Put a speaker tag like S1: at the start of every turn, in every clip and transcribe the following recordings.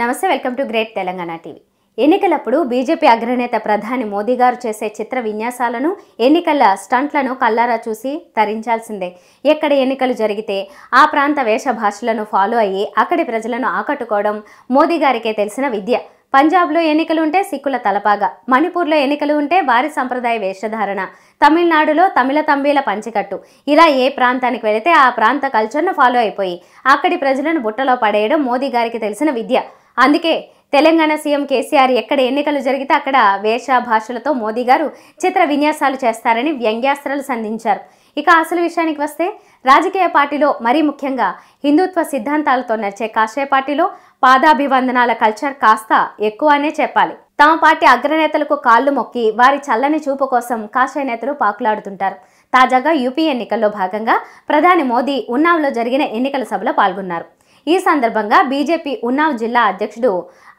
S1: నమస్తే welcome to great Telangana TV ఎన్నికలప్పుడు BJP అగ్రనేత ప్రధాని మోదీ గారు చేసే చిత్ర విన్యాసాలను ఎన్నికల స్టంట్లను కల్లారా చూసి తరించాల్సిందే ఎక్కడ ఎన్నికలు జరిగితే ఆ ప్రాంత వేషభాషలను ఫాలో అయ్యి అక్కడి ప్రజలను ఆకట్టుకోవడం మోదీ గారికే తెలిసిన విద్య పంజాబ్లో ఎన్నికలు ఉంటే సిక్కుల తలపాగా మణిపూర్లో ఎన్నికలు ఉంటే వారి సంప్రదాయ వేషధారణ తమిళనాడులో తమిళ తంబీల పంచికట్టు ఇలా ఏ ప్రాంతానికి వెళితే ఆ ప్రాంత కల్చర్ను ఫాలో అయిపోయి అక్కడి ప్రజలను బుట్టలో పడేయడం మోదీ గారికి తెలిసిన విద్య అందుకే తెలంగాణ సీఎం కేసీఆర్ ఎక్కడ ఎన్నికలు జరిగితే అక్కడ వేష భాషలతో మోదీ గారు చిత్ర విన్యాసాలు చేస్తారని వ్యంగ్యాస్త్రాలు సంధించారు ఇక అసలు విషయానికి వస్తే రాజకీయ పార్టీలో మరీ ముఖ్యంగా హిందుత్వ సిద్ధాంతాలతో నడిచే కాషాయ పార్టీలో పాదాభివందనాల కల్చర్ కాస్త ఎక్కువనే చెప్పాలి తమ పార్టీ అగ్రనేతలకు కాళ్లు మొక్కి వారి చల్లని చూపు కోసం కాషాయ నేతలు పాకులాడుతుంటారు తాజాగా యూపీ ఎన్నికల్లో భాగంగా ప్రధాని మోదీ ఉన్నావ్లో జరిగిన ఎన్నికల సభలో పాల్గొన్నారు ఈ సందర్భంగా బీజేపీ ఉన్నావ్ జిల్లా అధ్యక్షుడు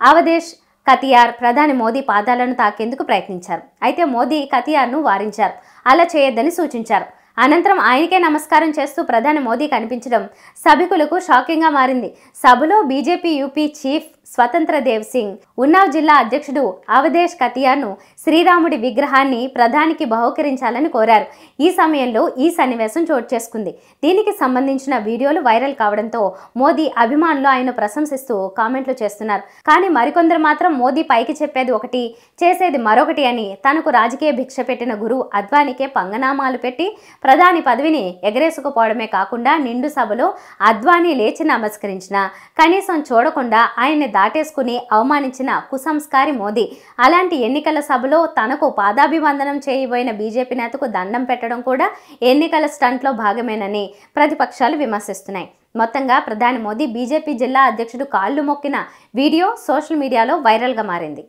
S1: అవధేష్ కతియార్ ప్రధాని మోదీ పాదాలను తాకేందుకు ప్రయత్నించారు అయితే మోదీ కతియార్ను వారించారు అలా చేయొద్దని సూచించారు అనంతరం ఆయనకే నమస్కారం చేస్తూ ప్రధాని మోదీ కనిపించడం సభికులకు షాకింగ్గా మారింది సభలో బీజేపీ యూపీ చీఫ్ స్వతంత్ర దేవ్ సింగ్ ఉన్నావ్ జిల్లా అధ్యక్షుడు అవధేష్ కతియాను శ్రీరాముడి విగ్రహాన్ని ప్రధానికి బహుకరించాలని కోరారు ఈ సమయంలో ఈ సన్నివేశం చోటు చేసుకుంది దీనికి సంబంధించిన వీడియోలు వైరల్ కావడంతో మోదీ అభిమానులు ఆయన ప్రశంసిస్తూ కామెంట్లు చేస్తున్నారు కానీ మరికొందరు మాత్రం మోదీ పైకి చెప్పేది ఒకటి చేసేది మరొకటి అని తనకు రాజకీయ భిక్ష పెట్టిన గురువు అద్వానికే పంగనామాలు పెట్టి ప్రధాని పదవిని ఎగరేసుకుపోవడమే కాకుండా నిండు సభలో అద్వానీ లేచి నమస్కరించిన కనీసం చూడకుండా ఆయన దాటేసుకుని అవమానించిన కుసంస్కారి మోదీ అలాంటి ఎన్నికల సభలో తనకు పాదాభివందనం చేయబోయిన బీజేపీ నేతకు దండం పెట్టడం కూడా ఎన్నికల స్టంట్లో భాగమేనని ప్రతిపక్షాలు విమర్శిస్తున్నాయి మొత్తంగా ప్రధాని మోదీ బీజేపీ జిల్లా అధ్యక్షుడు కాళ్ళు మొక్కిన వీడియో సోషల్ మీడియాలో వైరల్గా మారింది